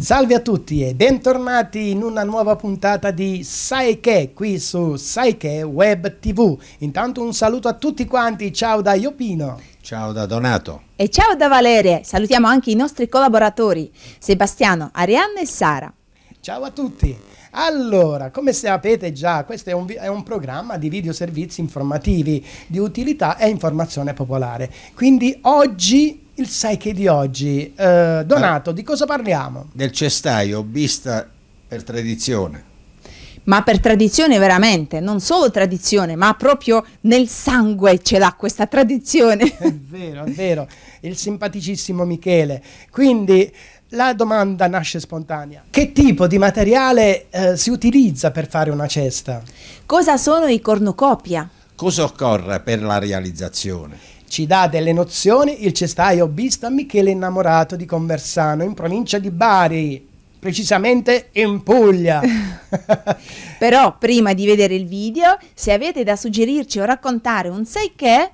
Salve a tutti e bentornati in una nuova puntata di Sai che qui su Sai che Web TV. Intanto un saluto a tutti quanti, ciao da Iopino. Ciao da Donato. E ciao da Valeria. Salutiamo anche i nostri collaboratori Sebastiano, Arianna e Sara. Ciao a tutti. Allora, come sapete già, questo è un, è un, programma di videoservizi informativi di utilità e informazione popolare. Quindi oggi il sai che di oggi. Eh, Donato, ah, di cosa parliamo? Del cestaio, vista per tradizione. Ma per tradizione veramente, non solo tradizione, ma proprio nel sangue ce l'ha questa tradizione. È vero, è vero, il simpaticissimo Michele. Quindi la domanda nasce spontanea. Che tipo di materiale eh, si utilizza per fare una cesta? Cosa sono i cornucopia? Cosa occorre per la realizzazione? ci dà delle nozioni il cestaio Bista Michele Innamorato di Conversano in provincia di Bari precisamente in Puglia. Però prima di vedere il video, se avete da suggerirci o raccontare un sai che...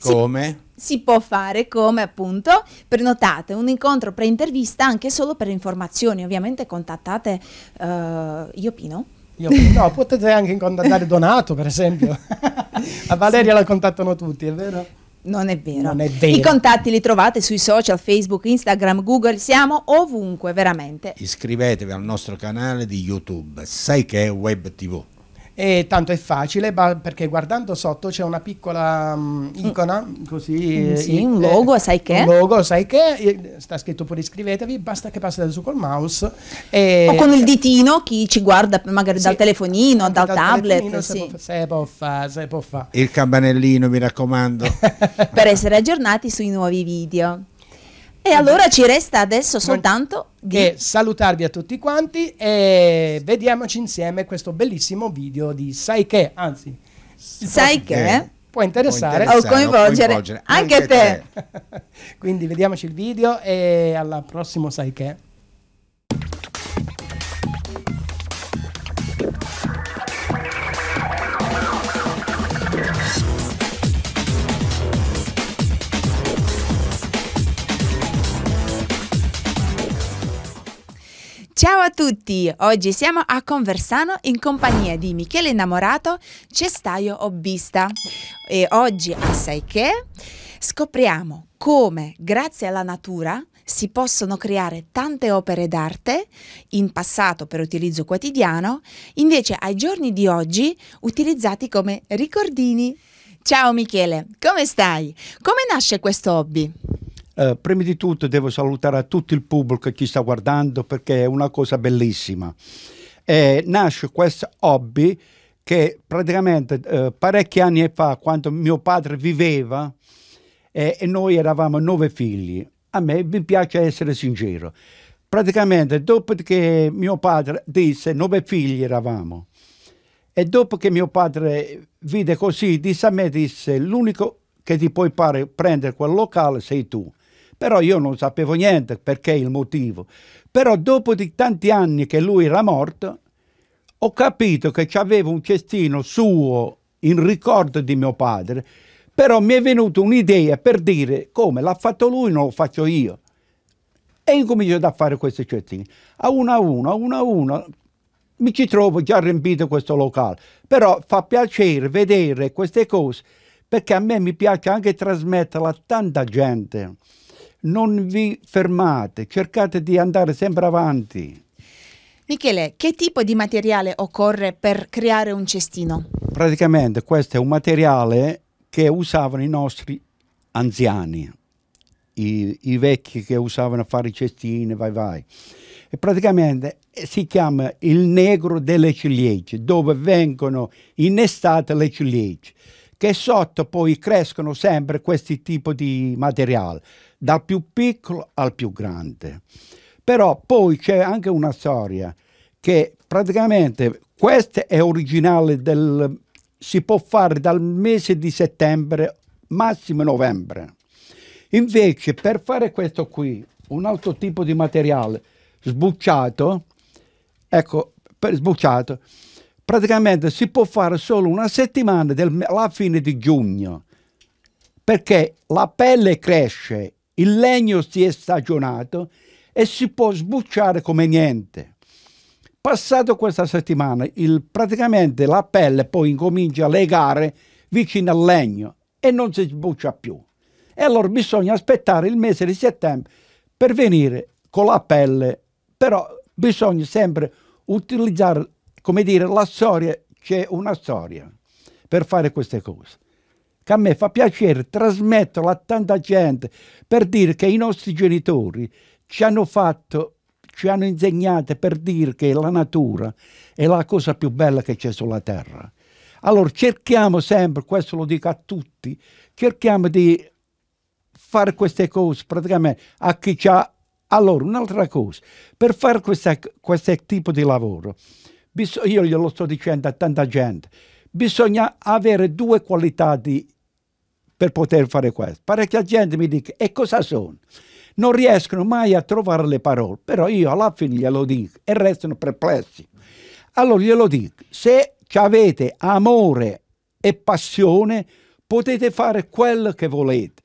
Come? Si, si può fare come appunto prenotate un incontro pre-intervista anche solo per informazioni, ovviamente contattate uh, eh, Iopino. Io, no, potete anche contattare Donato per esempio, a Valeria sì. la contattano tutti, è vero? Non è, non è vero. I contatti li trovate sui social, Facebook, Instagram, Google, siamo ovunque, veramente. Iscrivetevi al nostro canale di YouTube, sai che è Web TV. E tanto è facile perché guardando sotto c'è una piccola um, icona, così... Eh, sì, un logo, eh, sai che? Un logo, sai che? Sta scritto pure iscrivetevi, basta che passate su col mouse. E o con il ditino, chi ci guarda magari sì, dal telefonino, dal, dal tablet. Telefonino, sì. può, se, può fa, se può fa. Il campanellino, mi raccomando. per essere aggiornati sui nuovi video. E allora ci resta adesso soltanto di... salutarvi a tutti quanti e vediamoci insieme questo bellissimo video di Sai che, anzi... Sai che... Può interessare, o coinvolgere, coinvolgere anche, anche te. te. Quindi vediamoci il video e alla prossima Sai che. Ciao a tutti! Oggi siamo a Conversano in compagnia di Michele Innamorato, cestaio hobbista. E oggi a Sai che scopriamo come, grazie alla natura, si possono creare tante opere d'arte, in passato per utilizzo quotidiano, invece ai giorni di oggi utilizzati come ricordini. Ciao Michele, come stai? Come nasce questo hobby? Eh, prima di tutto devo salutare a tutto il pubblico che ci sta guardando perché è una cosa bellissima. Eh, nasce questo hobby che praticamente eh, parecchi anni fa, quando mio padre viveva eh, e noi eravamo nove figli, a me mi piace essere sincero. Praticamente dopo che mio padre disse, nove figli eravamo, e dopo che mio padre vide così, disse a me, disse, l'unico che ti puoi fare prendere quel locale sei tu. Però io non sapevo niente perché il motivo. Però dopo di tanti anni che lui era morto, ho capito che c'aveva un cestino suo in ricordo di mio padre, però mi è venuta un'idea per dire come l'ha fatto lui, non lo faccio io. E incomincio a fare questi cestini. A uno a uno, a uno a uno, mi ci trovo già riempito questo locale. Però fa piacere vedere queste cose, perché a me mi piace anche trasmetterla a tanta gente non vi fermate, cercate di andare sempre avanti. Michele, che tipo di materiale occorre per creare un cestino? Praticamente questo è un materiale che usavano i nostri anziani, i, i vecchi che usavano a fare i cestini, vai vai. E praticamente eh, si chiama il negro delle ciliegie, dove vengono innestate le ciliegie che sotto poi crescono sempre questi tipi di materiale, dal più piccolo al più grande. Però poi c'è anche una storia che praticamente questa è originale del si può fare dal mese di settembre massimo novembre. Invece per fare questo qui, un altro tipo di materiale sbucciato, ecco, per sbucciato, praticamente si può fare solo una settimana del, alla fine di giugno perché la pelle cresce, il legno si è stagionato e si può sbucciare come niente. Passato questa settimana, il, praticamente la pelle poi incomincia a legare vicino al legno e non si sbuccia più. E allora bisogna aspettare il mese di settembre per venire con la pelle, però bisogna sempre utilizzare come dire, la storia, c'è una storia per fare queste cose. Che a me fa piacere trasmetterla a tanta gente per dire che i nostri genitori ci hanno fatto ci hanno insegnato per dire che la natura è la cosa più bella che c'è sulla terra. Allora cerchiamo sempre, questo lo dico a tutti, cerchiamo di fare queste cose praticamente a chi ha... Allora, un'altra cosa, per fare questo tipo di lavoro io glielo sto dicendo a tanta gente, bisogna avere due qualità di, per poter fare questo. Parecchia gente mi dice, e cosa sono? Non riescono mai a trovare le parole, però io alla fine glielo dico e restano perplessi. Allora glielo dico, se avete amore e passione, potete fare quello che volete.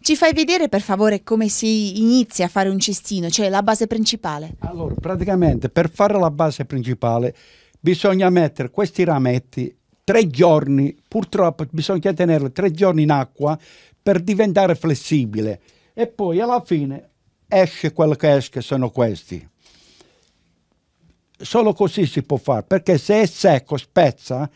Ci fai vedere per favore come si inizia a fare un cestino, cioè la base principale? Allora, praticamente per fare la base principale bisogna mettere questi rametti tre giorni, purtroppo bisogna tenerli tre giorni in acqua per diventare flessibile e poi alla fine esce quello che esce, sono questi. Solo così si può fare, perché se è secco spezza,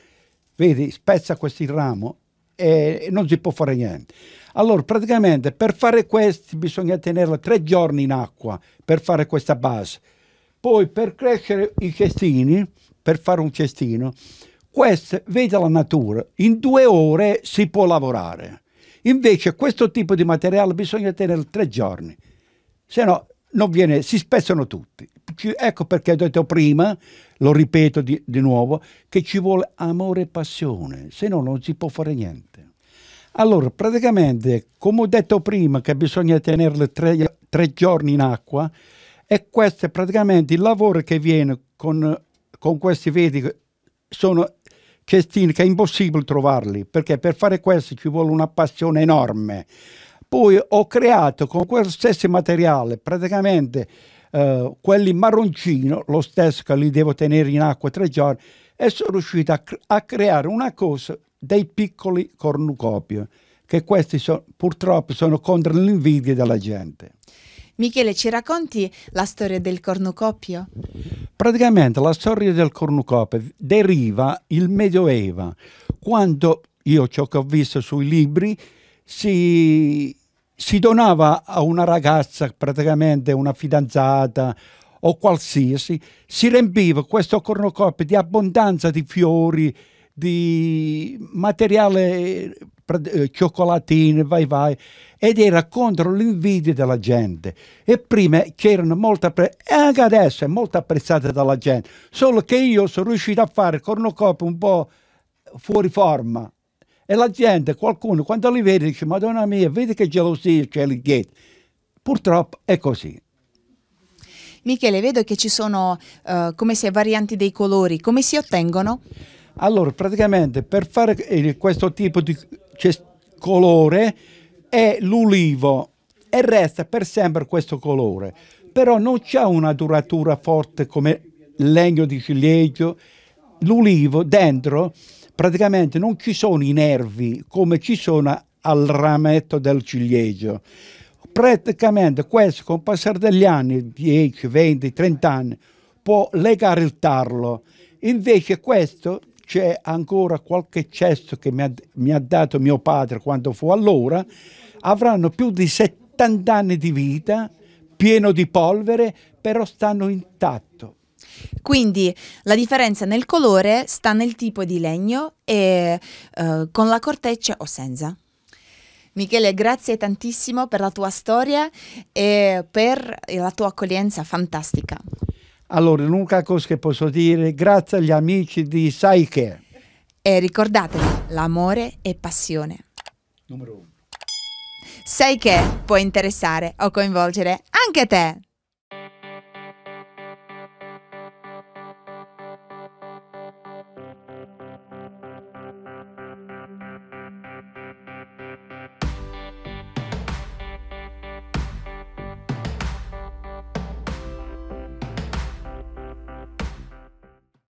vedi, spezza questo ramo e non si può fare niente. Allora, praticamente per fare questo bisogna tenerla tre giorni in acqua per fare questa base. Poi per crescere i cestini, per fare un cestino, questo vede la natura, in due ore si può lavorare. Invece questo tipo di materiale bisogna tenere tre giorni, se no non viene, si spezzano tutti. ecco perché ho detto prima, lo ripeto di, di nuovo, che ci vuole amore e passione, se no non si può fare niente. Allora, praticamente, come ho detto prima, che bisogna tenerle tre, tre giorni in acqua, e questo è praticamente il lavoro che viene con, con questi veti, sono cestini che è impossibile trovarli, perché per fare questo ci vuole una passione enorme. Poi ho creato con questo stesso materiale praticamente eh, quelli marroncino, lo stesso che li devo tenere in acqua tre giorni, e sono riuscito a, a creare una cosa dei piccoli cornucopio, che questi sono, purtroppo sono contro l'invidia della gente. Michele, ci racconti la storia del cornucopio? Praticamente la storia del cornucopio deriva il Medioevo, quando io ciò che ho visto sui libri si si donava a una ragazza, praticamente una fidanzata o qualsiasi, si riempiva questo cornucopio di abbondanza di fiori, di materiale eh, cioccolatine, vai vai, ed era contro l'invidia della gente. E prima c'erano molto apprezzate, e anche adesso è molto apprezzata dalla gente, solo che io sono riuscito a fare cornucopio un po' fuori forma, e la gente, qualcuno, quando li vede, dice, Madonna mia, vedi che gelosia c'è lì dietro. Purtroppo è così. Michele, vedo che ci sono, uh, come si varianti dei colori, come si ottengono? Allora, praticamente per fare questo tipo di colore è l'ulivo e resta per sempre questo colore, però non c'è una duratura forte come legno di ciliegio, l'ulivo dentro praticamente non ci sono i nervi come ci sono al rametto del ciliegio. Praticamente questo con il passare degli anni, 10, 20, 30 anni, può legare il tarlo. Invece questo c'è ancora qualche cesto che mi ha, mi ha, dato mio padre quando fu allora, avranno più di 70 anni di vita, pieno di polvere, però stanno intatto. Quindi la differenza nel colore sta nel tipo di legno e eh, con la corteccia o senza. Michele, grazie tantissimo per la tua storia e per la tua accoglienza fantastica. Allora, l'unica cosa che posso dire, grazie agli amici di Sai che. E ricordatevi, l'amore è passione. Numero uno. Sai che può interessare o coinvolgere anche te.